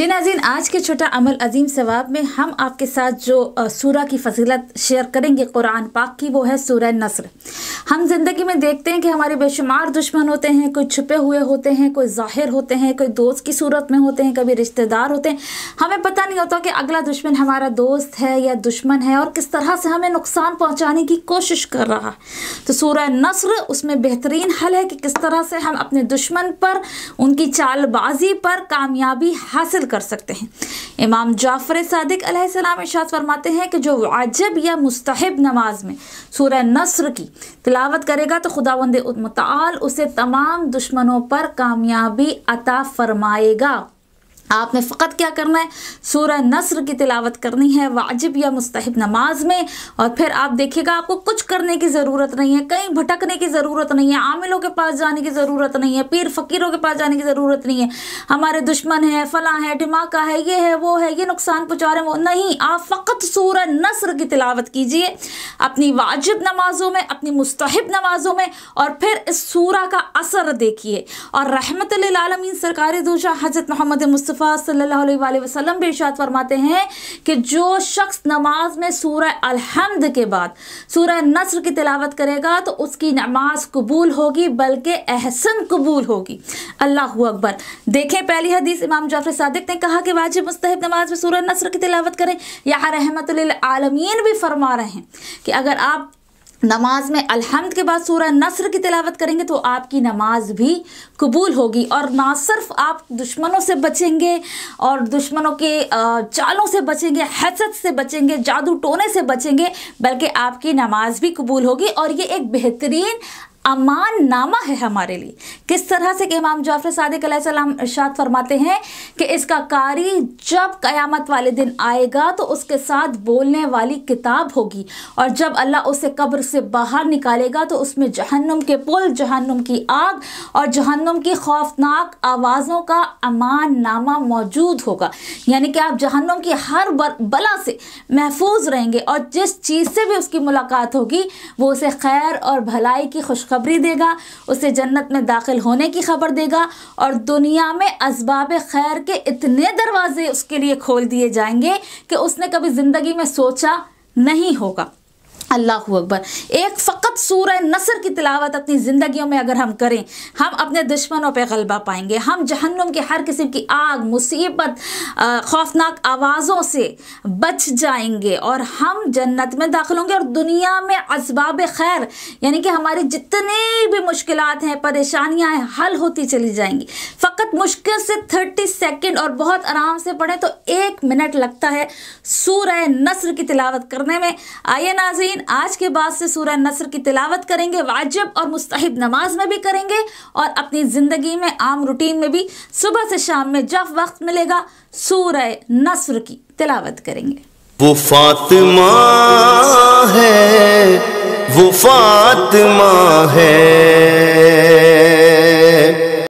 जी नाजीन आज के छोटा अमल अजीम सवाब में हम आपके साथ जो सूरा की फजीलत शेयर करेंगे कुरान पाक की वो है सूरह नसर हम ज़िंदगी में देखते हैं कि हमारे बेशुमार दुश्मन होते हैं कोई छुपे हुए होते हैं कोई ज़ाहिर होते हैं कोई दोस्त की सूरत में होते हैं कभी रिश्तेदार होते हैं हमें पता नहीं होता कि अगला दुश्मन हमारा दोस्त है या दुश्मन है और किस तरह से हमें नुकसान पहुँचाने की कोशिश कर रहा है तो सूरह नसर उसमें बेहतरीन हल है कि किस तरह से हम अपने दुश्मन पर उनकी चालबाजी पर कामयाबी हासिल कर सकते हैं इमाम जाफ़र सदक सलाम फरमाते हैं कि जो वाजब या मुस्तहब नमाज में सूर्य नसर की तिलावत करेगा तो खुदा वंद उसे तमाम दुश्मनों पर कामयाबी अता फरमाएगा आपने फ़कत क्या करना है सूर नसर की तिलावत करनी है वाजिब या मुस्तहब नमाज में और फिर आप देखिएगा आपको कुछ करने की ज़रूरत नहीं है कहीं भटकने की ज़रूरत नहीं है आमिलों के पास जाने की ज़रूरत नहीं है पीर फ़कीरों के पास जाने की ज़रूरत नहीं है हमारे दुश्मन है फ़लाँ है धमाका है ये है वो है ये नुकसान पहुँचा रहे हैं वो नहीं आप फ़कत सूर नसर की तिलावत कीजिए अपनी वाजिब नमाज़ों में अपनी मुस्तहब नमाज़ों में और फिर इस सूरा का असर देखिए और रहमत आलमीन सरकार दो हज़रत मोहम्मद मुस्तफ़ा सल्ला वसलम भी इर्शाद फरमाते हैं कि जो शख्स नमाज में सूर अलहमद के बाद सूर नसर की तिलावत करेगा तो उसकी नमाज कबूल होगी बल्कि अहसन कबूल होगी अल्लाह अकबर देखें पहली हदीस इमाम जाफर सदक ने कहा कि वाजिब मुस्तहब नमाज में सूर नसर की तिलावत करें यहाँ रहमत आलमीन भी फरमा रहे हैं कि कि अगर आप नमाज में अलहमद के बाद सूरह नसर की तिलावत करेंगे तो आपकी नमाज भी कबूल होगी और ना सिर्फ आप दुश्मनों से बचेंगे और दुश्मनों के चालों से बचेंगे हसद से बचेंगे जादू टोने से बचेंगे बल्कि आपकी नमाज भी कबूल होगी और ये एक बेहतरीन अमान नामा है हमारे लिए किस तरह से कि इमाम जाफर सदक सलाम फरमाते हैं कि इसका कारी जब क़यामत वाले दिन आएगा तो उसके साथ बोलने वाली किताब होगी और जब अल्लाह उसे कब्र से बाहर निकालेगा तो उसमें जहन्नुम के पुल जहन्नुम की आग और जहन्नुम की खौफनाक आवाज़ों का अमान नामा मौजूद होगा यानी कि आप जहन्नुम की हर बला से महफूज रहेंगे और जिस चीज़ से भी उसकी मुलाकात होगी वो उसे खैर और भलाई की खुशखबरी खुशखबरी देगा उसे जन्नत में दाखिल होने की खबर देगा और दुनिया में इसबाब खैर के इतने दरवाजे उसके लिए खोल दिए जाएंगे कि उसने कभी ज़िंदगी में सोचा नहीं होगा अल्लाह अकबर एक फ़ सूर नसर की तिलावत अपनी ज़िंदगियों में अगर हम करें हम अपने दुश्मनों पर गलबा पाएंगे हम जहन्नुम के हर किस्म की आग मुसीबत खौफनाक आवाज़ों से बच जाएंगे और हम जन्नत में दाखिल होंगे और दुनिया में इसबाब खैर यानी कि हमारी जितनी भी मुश्किल हैं परेशानियाँ हैं हल होती चली जाएंगी फ़कत मुश्किल से थर्टी सेकेंड और बहुत आराम से पढ़ें तो एक मिनट लगता है सूर्य नसर की तिलावत करने में आइए नाजीन आज के बाद से सूर्य नसर की तिलावत करेंगे वाजिब और मुस्तहब नमाज में भी करेंगे और अपनी ज़िंदगी में आम रूटीन में भी सुबह से शाम में जब वक्त मिलेगा सूर नसर की तिलावत करेंगे वो फातिमा है वो फातिमा है